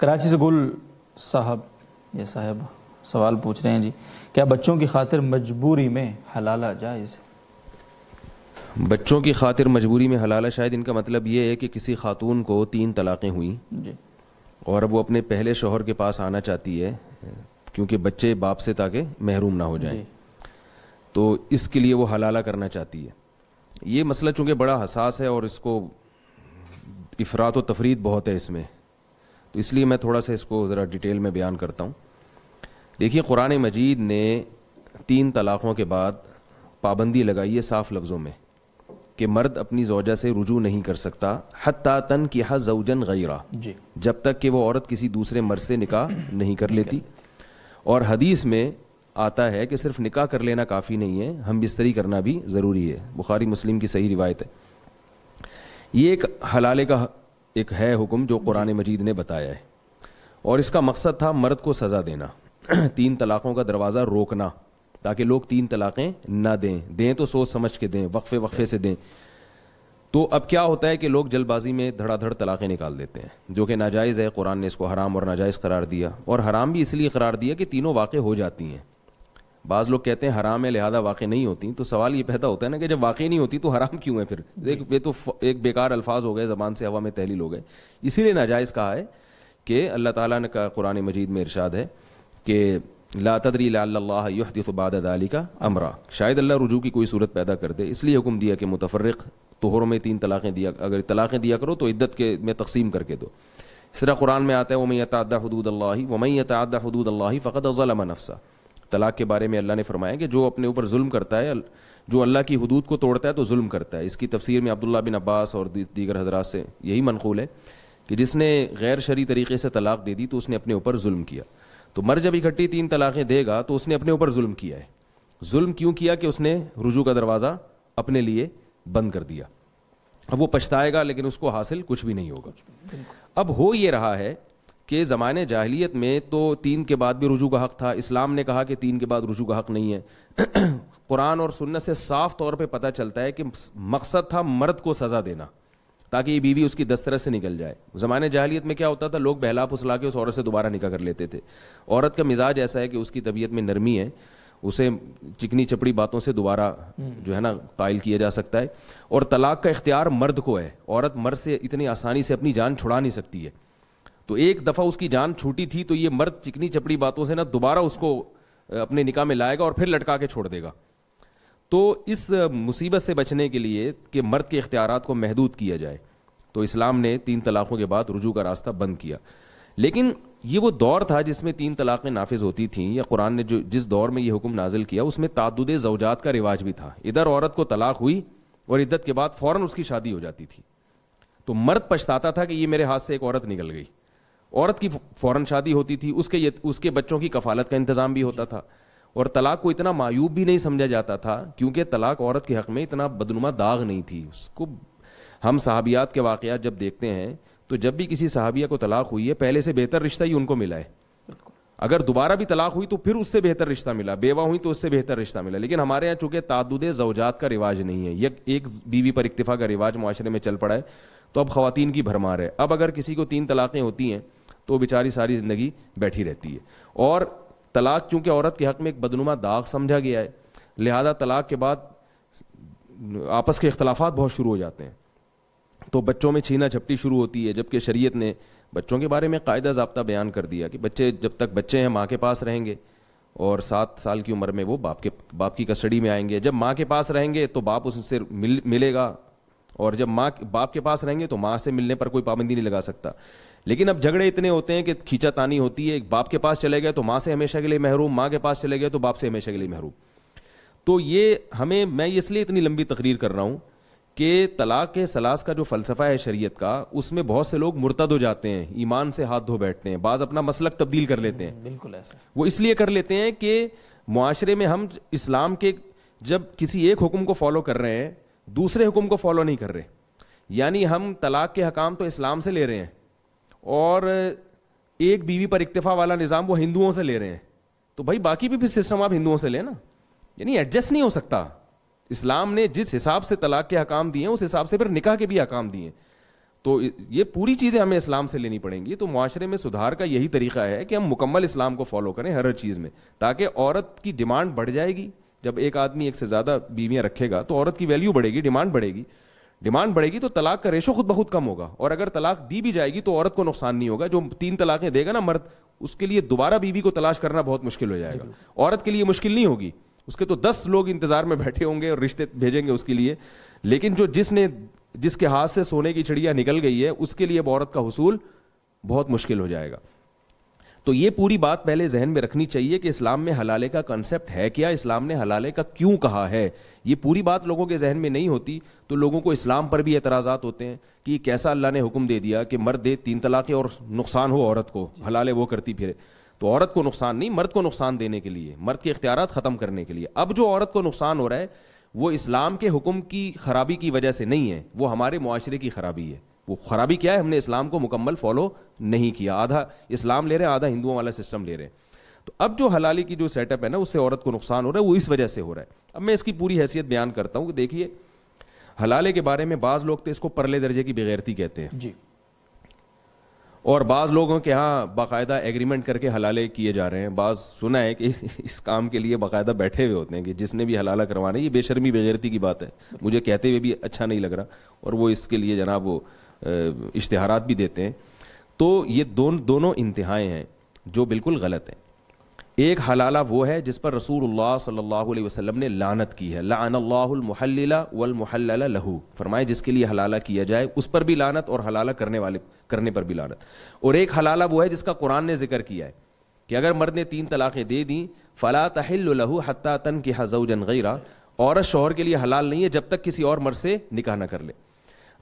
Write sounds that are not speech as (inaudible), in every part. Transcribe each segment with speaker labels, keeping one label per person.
Speaker 1: कराची से गुल साहब ये साहब सवाल पूछ रहे हैं जी क्या बच्चों की खातिर मजबूरी में हलाला जायज़ है बच्चों की खातिर मजबूरी में हलाला शायद इनका मतलब ये है कि किसी खातून को तीन तलाक़ें हुई जी और अब वो अपने पहले शोहर के पास आना चाहती है क्योंकि बच्चे बाप से ताकि महरूम ना हो जाए तो इसके लिए वो हलाला करना चाहती है ये मसला चूँकि बड़ा हसास है और इसको अफरात व तफरीद बहुत है इसमें तो इसलिए मैं थोड़ा सा इसको ज़रा डिटेल में बयान करता हूँ देखिए कुरान मजीद ने तीन तलाक़ों के बाद पाबंदी लगाई है साफ़ लफ्ज़ों में कि मर्द अपनी जोजा से रुजू नहीं कर सकता हत्ता तन कि जौजन गैरा जब तक कि वह औरत किसी दूसरे मर्द से निकाह नहीं कर लेती और हदीस में आता है कि सिर्फ निकाह कर लेना काफ़ी नहीं है हम बिस्तरी करना भी ज़रूरी है बुखारी मुस्लिम की सही रिवायत है ये एक हलाले का एक है हुक्म जो कुरान मजीद ने बताया है और इसका मकसद था मर्द को सज़ा देना (clears throat) तीन तलाक़ों का दरवाज़ा रोकना ताकि लोग तीन तलाक़ें ना दें दें तो सोच समझ के दें वक्फे वक्फे से दें तो अब क्या होता है कि लोग जल्दबाजी में धड़ाधड़ तलाक़ें निकाल देते हैं जो कि नाजायज़ है कुरान ने इसको हराम और नाजायज़ करार दिया और हराम भी इसलिए करार दिया कि तीनों वाक़ हो जाती हैं बाज लोग कहते हैं हराम है लिहाजा वाकई नहीं होती तो सवाल ये पैदा होता है ना कि जब वाकई नहीं होती तो हराम क्यों है फिर एक ये तो एक बेकार अल्फाज हो गए ज़बान से हवा में तहलील हो गए इसीलिए नाजायज़ कहा है कि अल्लाह ताला ने कहा कुरान मजीद में इरशाद है कि ला तदरी लाहदिसबाद अली का अमरा शायद अल्लाह रुजू की कोई सूरत पैदा कर दे इसलिए हुक्म दिया कि मुतफरक तोहरों में तीन तलाक़ें दिया अगर तलाक़ें दिया करो तो इद्दत के में तकसीम करके दो इस तरह कुरान में आता है वमैतदा हदूद अल्लाह वमैतदा हदूद अल्लाह फ़कत अज़लम नफसा तलाक के बारे में अल्लाह ने फरमाया कि जो अपने ऊपर जुल्म करता है जो अल्लाह की हदूद को तोड़ता है तो जुल्म करता है इसकी तफसीर में अब्दुल्ला बिन अब्बास और दीगर हजरात से यही मनकूल है कि जिसने गैर शरी तरीके से तलाक दे दी तो उसने अपने ऊपर जुल्म किया तो मर जब इकट्ठी तीन तलाक़ें देगा तो उसने अपने ऊपर जुल्म किया है जुल्म क्यों किया कि उसने रुजू का दरवाज़ा अपने लिए बंद कर दिया अब वो पछताएगा लेकिन उसको हासिल कुछ भी नहीं होगा अब हो ये रहा है कि ज़माने जाहलीत में तो तीन के बाद भी रुजू का हक़ था इस्लाम ने कहा कि तीन के बाद रुजू का हक़ नहीं है (clears throat) कुरान और सुन्नत से साफ तौर पे पता चलता है कि मकसद था मर्द को सज़ा देना ताकि ये बीवी उसकी दस्तरस से निकल जाए ज़माने जाहलीत में क्या होता था लोग बहला फुसला के उस औरत से दोबारा निकाह कर लेते थे औरत का मिजाज ऐसा है कि उसकी तबीयत में नरमी है उसे चिकनी चपड़ी बातों से दोबारा हम्म। जो है ना कायल किया जा सकता है और तलाक का इख्तियार मर्द को है औरत मर्द से इतनी आसानी से अपनी जान छुड़ा नहीं सकती है तो एक दफा उसकी जान छूटी थी तो ये मर्द चिकनी चपड़ी बातों से ना दोबारा उसको अपने निकाह में लाएगा और फिर लटका के छोड़ देगा तो इस मुसीबत से बचने के लिए कि मर्द के इख्तियार को महदूद किया जाए तो इस्लाम ने तीन तलाक़ों के बाद रुजू का रास्ता बंद किया लेकिन ये वो दौर था जिसमें तीन तलाक़ें नाफिज होती थीं या कुरान ने जो जिस दौर में ये हुक्म नाजिल किया उसमें तादुद जवजात का रिवाज भी था इधर औरत को तलाक हुई और इद्दत के बाद फौरन उसकी शादी हो जाती थी तो मर्द पछताता था कि ये मेरे हाथ से एक औरत निकल गई औरत की फ़ौरन शादी होती थी उसके उसके बच्चों की कफालत का इंतज़ाम भी होता था और तलाक को इतना मायूब भी नहीं समझा जाता था क्योंकि तलाक औरत के हक़ में इतना बदनुमा दाग नहीं थी उसको हम सहाबियात के वाकयात जब देखते हैं तो जब भी किसी सहाबिया को तलाक हुई है पहले से बेहतर रिश्ता ही उनको मिला है अगर दोबारा भी तलाक हुई तो फिर उससे बेहतर रिश्ता मिला बेवा हुई तो उससे बेहतर रिश्ता मिला लेकिन हमारे यहाँ चूंकि तादुद जवजात का रिवाज नहीं है यह एक बीवी पर इतफा का रिवाज माशरे में चल पड़ा है तो अब खातन की भरमार है अब अगर किसी को तीन तलाक़ें होती हैं तो बेचारी सारी ज़िंदगी बैठी रहती है और तलाक चूँकि औरत के हक़ में एक बदनुमा दाग समझा गया है लिहाजा तलाक के बाद आपस के अख्तलाफा बहुत शुरू हो जाते हैं तो बच्चों में छीना झपटी शुरू होती है जबकि शरीयत ने बच्चों के बारे में कायदा जबता बयान कर दिया कि बच्चे जब तक बच्चे हैं माँ के पास रहेंगे और सात साल की उम्र में वो बाप के बाप की कस्टडी में आएंगे जब माँ के पास रहेंगे तो बाप उससे मिल मिलेगा और जब माँ बाप के पास रहेंगे तो माँ से मिलने पर कोई पाबंदी नहीं लगा सकता लेकिन अब झगड़े इतने होते हैं कि खींचा तानी होती है एक बाप के पास चले गए तो माँ से हमेशा के लिए महरूम माँ के पास चले गए तो बाप से हमेशा के लिए महरूम तो ये हमें मैं इसलिए इतनी लंबी तकरीर कर रहा हूँ कि तलाक के सलास का जो फ़लसफ़ा है शरीयत का उसमें बहुत से लोग मुर्तद हो जाते हैं ईमान से हाथ धो बैठते हैं बाज़ अपना मसलक तब्दील कर लेते हैं बिल्कुल ऐसा वो इसलिए कर लेते हैं कि माशरे में हम इस्लाम के जब किसी एक हुक्म को फॉलो कर रहे हैं दूसरे हुक्म को फॉलो नहीं कर रहे यानी हम तलाक के हकाम तो इस्लाम से ले रहे हैं और एक बीवी पर इक्तफा वाला निज़ाम वो हिंदुओं से ले रहे हैं तो भाई बाकी भी, भी सिस्टम आप हिंदुओं से ले ना यानी एडजस्ट नहीं हो सकता इस्लाम ने जिस हिसाब से तलाक के अकाम दिए हैं उस हिसाब से फिर निकाह के भी अकाम दिए हैं तो ये पूरी चीज़ें हमें इस्लाम से लेनी पड़ेंगी तो माशरे में सुधार का यही तरीका है कि हम मुकम्मल इस्लाम को फॉलो करें हर चीज़ में ताकि औरत की डिमांड बढ़ जाएगी जब एक आदमी एक से ज़्यादा बीवियाँ रखेगा तो औरत की वैल्यू बढ़ेगी डिमांड बढ़ेगी डिमांड बढ़ेगी तो तलाक का रेशो खुद बहुत कम होगा और अगर तलाक दी भी जाएगी तो औरत को नुकसान नहीं होगा जो तीन तलाकें देगा ना मर्द उसके लिए दोबारा बीवी को तलाश करना बहुत मुश्किल हो जाएगा औरत के लिए मुश्किल नहीं होगी उसके तो दस लोग इंतजार में बैठे होंगे और रिश्ते भेजेंगे उसके लिए लेकिन जो जिसने जिसके हाथ से सोने की चिड़िया निकल गई है उसके लिए अब औरत का हसूल बहुत मुश्किल हो जाएगा तो ये पूरी बात पहले जहन में रखनी चाहिए कि इस्लाम में हलाले का कंसेप्ट है क्या इस्लाम ने हलाले का क्यों कहा है ये पूरी बात लोगों के जहन में नहीं होती तो लोगों को इस्लाम पर भी एतराज़ात होते हैं कि कैसा अल्लाह ने हुक्म दे दिया कि मर्द दे तीन तलाक़ें और नुकसान हो औरत को हलाले वो करती फिरे तो औरत को नुकसान नहीं मर्द को नुकसान देने के लिए मर्द के इख्तियार ख़त्म करने के लिए अब जो औरत को नुकसान हो रहा है वो इस्लाम के हुक्म की खराबी की वजह से नहीं है वो हमारे माशरे की खराबी है वो खराबी क्या है हमने इस्लाम को मुकम्मल फॉलो नहीं किया आधा इस्लाम ले रहे हैं आधा हिंदुओं वाला सिस्टम ले रहे हैं तो अब जो हलाली की जो सेटअप है ना उससे औरत को नुकसान हो रहा है वो इस वजह से हो रहा है अब मैं इसकी पूरी हैसियत बयान करता हूँ कि देखिए हलाले के बारे में बाज़ लोग तो इसको परले दर्जे की बेगैरती कहते हैं जी और बाज़ लोगों के यहाँ बाकायदा एग्रीमेंट करके हलाले किए जा रहे हैं बाज़ सुना है कि (laughs) इस काम के लिए बाकायदा बैठे हुए होते हैं कि जिसने भी हलाला करवाना है ये बेशर्मी बेगैरती की बात है मुझे कहते हुए भी अच्छा नहीं लग रहा और वो इसके लिए जनाब वो इश्तहार भी देते हैं तो ये दोन, दोनों इंतहाएँ हैं जो बिल्कुल गलत हैं एक हलाला वो है जिस पर रसूल सल्ला अलैहि ने लानत की है लानल्लाहुलमहल्लिला वलमहल्लला लहू फरमाए जिसके लिए हलाला किया जाए उस पर भी लानत और हलाला करने वाले करने पर भी लानत और एक हलाला वो है जिसका कुरान ने जिक्र किया है कि अगर मर्द ने तीन तलाक़ें दे दी फ़ला तहल लहू हत्ता तन की हजन गैरा औरत शोहर के लिए हलाल नहीं है जब तक किसी और मर्द से निकाह ना कर ले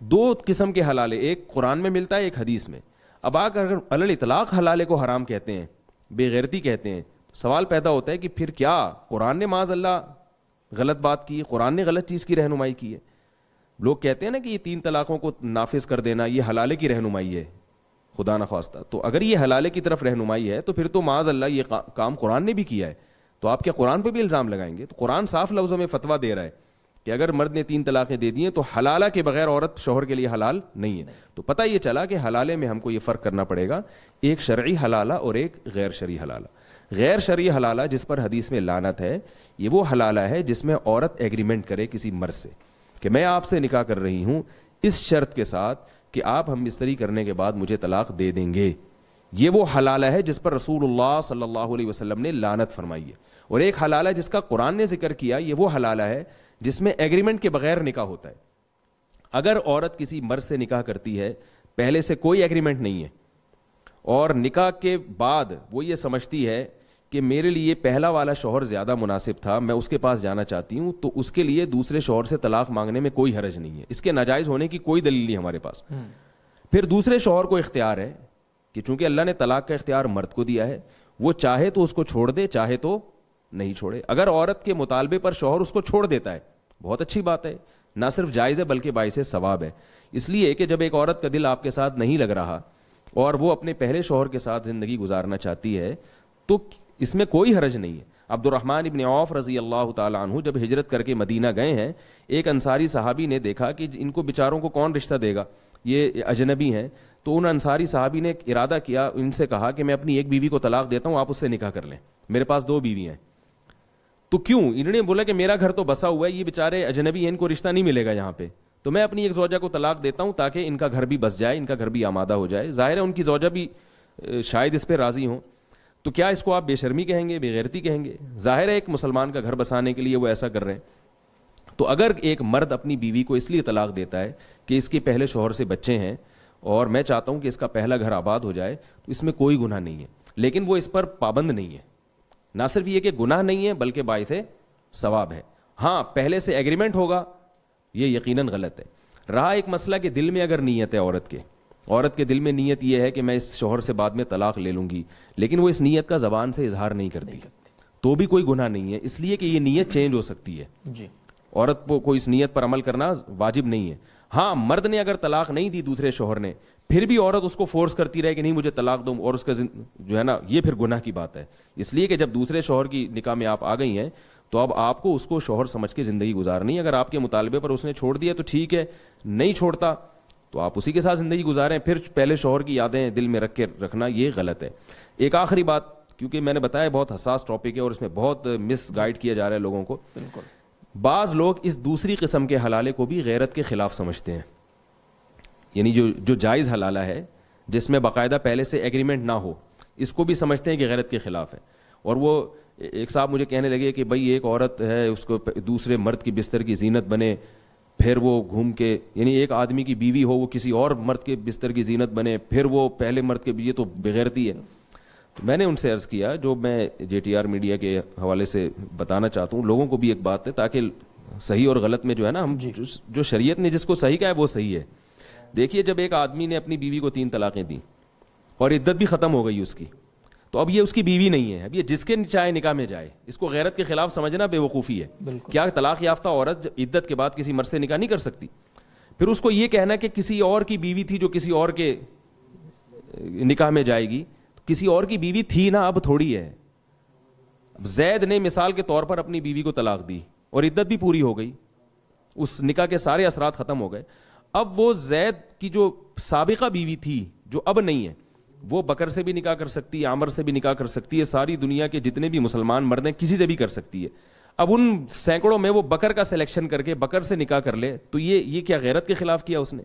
Speaker 1: दो किस्म के हलाले एक कुरान में मिलता है एक हदीस में अब अगर अल इतलाक़ हलाले को हराम कहते हैं बेगैरती कहते हैं तो सवाल पैदा होता है कि फिर क्या कुरान ने माज अल्लाह गलत बात की कुरान ने गलत चीज़ की रहनुमाई की है लोग कहते हैं ना कि ये तीन तलाक़ों को नाफिज कर देना ये हलाले की रहनुमाई है खुदा न खास्ता तो अगर ये हलाले की तरफ रहनुमाई है तो फिर तो माज अल्लाह ये काम कुरान ने भी किया है तो आप क्या कुरान पर भी इल्ज़ाम लगाएंगे तो कुरान साफ लफ्ज़ों में फतवा दे रहा है कि अगर मर्द ने तीन तलाक़ें दे दी हैं तो हलाला के बगैर औरत शोहर के लिए हलाल नहीं है तो पता यह चला कि हलाले में हमको यह फ़र्क करना पड़ेगा एक शर्य हलाला और एक गैर शर्य हलाला गैर शर्य हलाला जिस पर हदीस में लानत है ये वो हलाला है जिसमें औरत एग्रीमेंट करे किसी मर्द से कि मैं आपसे निकाह कर रही हूं इस शर्त के साथ कि आप हम मिस्त्री करने के बाद मुझे तलाक दे देंगे ये वो हलाला है जिस पर रसूलुल्लाह सल्लल्लाहु अलैहि वसल्लम ने लानत फरमाई है और एक हलाला जिसका कुरान ने जिक्र किया ये वो हलाला है जिसमें एग्रीमेंट के बगैर निकाह होता है अगर औरत किसी मर्द से निकाह करती है पहले से कोई एग्रीमेंट नहीं है और निकाह के बाद वो ये समझती है कि मेरे लिए पहला वाला शोहर ज़्यादा मुनासिब था मैं उसके पास जाना चाहती हूं तो उसके लिए दूसरे शोहर से तलाक मांगने में कोई हरज नहीं है इसके नाजायज़ होने की कोई दलील नहीं हमारे पास हम्म। फिर दूसरे शोहर को इख्तियार है कि चूंकि अल्लाह ने तलाक का इख्तियार मर्द को दिया है वो चाहे तो उसको छोड़ दे चाहे तो नहीं छोड़े अगर औरत के मुतालबे पर शोहर उसको छोड़ देता है बहुत अच्छी बात है ना सिर्फ जायज़ है बल्कि बायस सवाब है इसलिए कि जब एक औरत का दिल आपके साथ नहीं लग रहा और वो अपने पहले शोहर के साथ ज़िंदगी गुजारना चाहती है तो इसमें कोई हरज नहीं है अब्दुलरहमान इबन औफ रजी अल्लाह तु जब हिजरत करके मदीना गए हैं एक अंसारी साहबी ने देखा कि इनको बेचारों को कौन रिश्ता देगा ये अजनबी हैं तो उन अंसारी साहबी ने इरादा किया इनसे कहा कि मैं अपनी एक बीवी को तलाक देता हूँ आप उससे निकाह कर लें मेरे पास दो बीवी हैं तो क्यों इन्होंने बोला कि मेरा घर तो बसा हुआ है ये बेचारे अजनबी इनको रिश्ता नहीं मिलेगा यहाँ पे तो मैं अपनी एक जोजा को तलाक देता हूँ ताकि इनका घर भी बस जाए इनका घर भी आमादा हो जाए ज़ाहिर है उनकी जोजा भी शायद इस पर राज़ी हों तो क्या इसको आप बेशर्मी कहेंगे बेगैरती कहेंगे ज़ाहिर है एक मुसलमान का घर बसाने के लिए वो ऐसा कर रहे हैं तो अगर एक मर्द अपनी बीवी को इसलिए तलाक देता है कि इसके पहले शोहर से बच्चे हैं और मैं चाहता हूँ कि इसका पहला घर आबाद हो जाए तो इसमें कोई गुना नहीं है लेकिन वो इस पर पाबंद नहीं है ना सिर्फ ये कि गुनाह नहीं है बल्कि से सवाब है हाँ पहले से एग्रीमेंट होगा ये यकीनन गलत है रहा एक मसला कि दिल में अगर नीयत है औरत के औरत के दिल में नीयत यह है कि मैं इस शोहर से बाद में तलाक ले लूँगी लेकिन वो इस नीयत का ज़बान से इजहार नहीं करती, तो भी कोई गुनाह नहीं है इसलिए कि ये नीयत चेंज हो सकती है जी औरत को इस नीयत पर अमल करना वाजिब नहीं है हाँ मर्द ने अगर तलाक नहीं दी दूसरे शोहर ने फिर भी औरत उसको फोर्स करती रहे कि नहीं मुझे तलाक दो और उसका जो है ना ये फिर गुनाह की बात है इसलिए कि जब दूसरे शोहर की निकाह में आप आ गई हैं तो अब आपको उसको शोहर समझ के ज़िंदगी गुजारनी अगर आपके मुतालबे पर उसने छोड़ दिया तो ठीक है नहीं छोड़ता तो आप उसी के साथ ज़िंदगी गुजारें फिर पहले शोहर की यादें दिल में रख के रखना ये गलत है एक आखिरी बात क्योंकि मैंने बताया बहुत हसास टॉपिक है और इसमें बहुत मिस गाइड किया जा रहा है लोगों को बिल्कुल बाज़ लोग इस दूसरी किस्म के हलाले को भी गैरत के ख़िलाफ़ समझते हैं यानी जो जो जायज़ हलाला है जिसमें बाकायदा पहले से एग्रीमेंट ना हो इसको भी समझते हैं कि गैरत के ख़िलाफ़ है और वो एक साहब मुझे कहने लगे कि भाई एक औरत है उसको दूसरे मर्द की बिस्तर की जीनत बने फिर वो घूम के यानी एक आदमी की बीवी हो वो किसी और मर्द के बिस्तर की जीनत बने फिर वो पहले मर्द के बीजे तो बगैरती है तो मैंने उनसे अर्ज़ किया जो मैं जे मीडिया के हवाले से बताना चाहता हूँ लोगों को भी एक बात है ताकि सही और गलत में जो है ना हम जो, जो शरीयत ने जिसको सही कहा है वो सही है देखिए जब एक आदमी ने अपनी बीवी को तीन तलाक़ें दी और इद्दत भी ख़त्म हो गई उसकी तो अब ये उसकी बीवी नहीं है अब ये जिसके चाहे निकाह में जाए इसको गैरत के खिलाफ समझना बेवकूफ़ी है क्या तलाक़ याफ्ता औरत इद्दत के बाद किसी मर्द से निकाह नहीं कर सकती फिर उसको ये कहना कि किसी और की बीवी थी जो किसी और के निकाह में जाएगी तो किसी और की बीवी थी ना अब थोड़ी है जैद ने मिसाल के तौर पर अपनी बीवी को तलाक दी और इद्दत भी पूरी हो गई उस निकाह के सारे असरात ख़त्म हो गए अब वो जैद की जो सबका बीवी थी जो अब नहीं है वो बकर से भी निकाह कर सकती है आमर से भी निकाह कर सकती है सारी दुनिया के जितने भी मुसलमान मर्द हैं किसी से भी कर सकती है अब उन सैकड़ों में वो बकर का सिलेक्शन करके बकर से निकाह कर ले तो ये ये क्या गैरत के खिलाफ किया उसने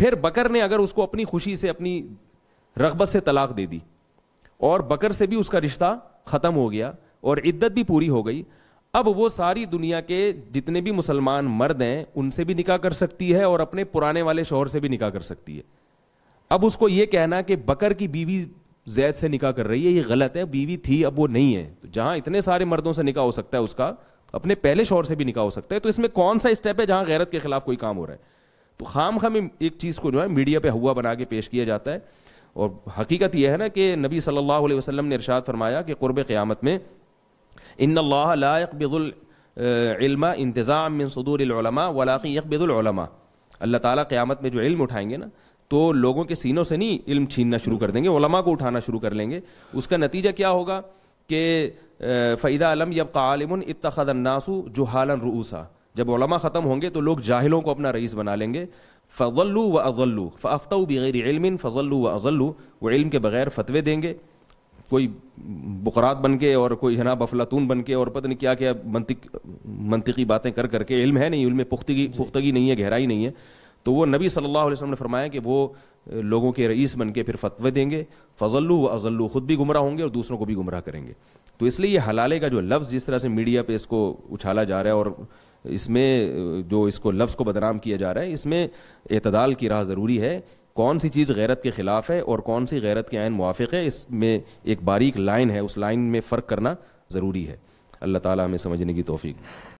Speaker 1: फिर बकर ने अगर उसको अपनी खुशी से अपनी रगबत से तलाक दे दी और बकर से भी उसका रिश्ता ख़त्म हो गया और इद्दत भी पूरी हो गई अब वो सारी दुनिया के जितने भी मुसलमान मर्द हैं उनसे भी निकाह कर सकती है और अपने पुराने वाले शोहर से भी निकाह कर सकती है अब उसको ये कहना कि बकर की बीवी जैद से निकाह कर रही है ये गलत है बीवी थी अब वो नहीं है तो जहां इतने सारे मर्दों से निकाह हो सकता है उसका तो अपने पहले शोहर से भी निकाह हो सकता है तो इसमें कौन सा स्टेप है जहां गैरत के खिलाफ कोई काम हो रहा है तो खाम खाम एक चीज़ को जो है मीडिया पे हुआ बना के पेश किया जाता है और हकीकत यह है ना कि नबी सल्लल्लाहु अलैहि वसल्लम ने इरशाद फरमाया कि कुर्ब क़्यामत में इन लाबिल्मा इंतज़ाम मिन सदूरमा वलाक़ी यकबिदुलमा अल्लाह ताला क़यामत में जो इल्म उठाएंगे ना तो लोगों के सीनों से नहीं इल्म छीनना शुरू कर देंगे ओलमा को उठाना शुरू कर लेंगे उसका नतीजा क्या होगा कि फ़ैदा अलम यब कालमन इतखदन्नासु जो हालन रूसा जब ओलमा ख़त्म होंगे तो लोग जाहिलों को अपना रईस बना लेंगे फ़ल्लू व अज़ल्लू फ़ाफ़्तु बग़ैर इल्मिन फ़ज़ल्लू व अज़ल्लू वो इल्म के बग़ैर फतवे देंगे कोई बुकरात बन के और कोई जनाब अफलातून बन के और पता नहीं क्या क्या मंतिक मंतिकी बातें कर करके इल्म है नहीं इल्म पुख्तगी पुख्तगी नहीं है गहराई नहीं है तो वो नबी सल्लल्लाहु अलैहि वसल्लम ने फरमाया कि वो लोगों के रईस बन के फिर फतवे देंगे फजल्लू व अजल्लू खुद भी गुमराह होंगे और दूसरों को भी गुमराह करेंगे तो इसलिए ये हलाले का जो लफ्ज़ जिस तरह से मीडिया पे इसको उछाला जा रहा है और इसमें जो इसको लफ्ज़ को बदनाम किया जा रहा है इसमें अतदाल की राह ज़रूरी है कौन सी चीज़ गैरत के ख़िलाफ़ है और कौन सी गैरत के आयन मुआफ़ है इसमें एक बारीक लाइन है उस लाइन में फ़र्क करना ज़रूरी है अल्लाह ताला हमें समझने की तोफ़ी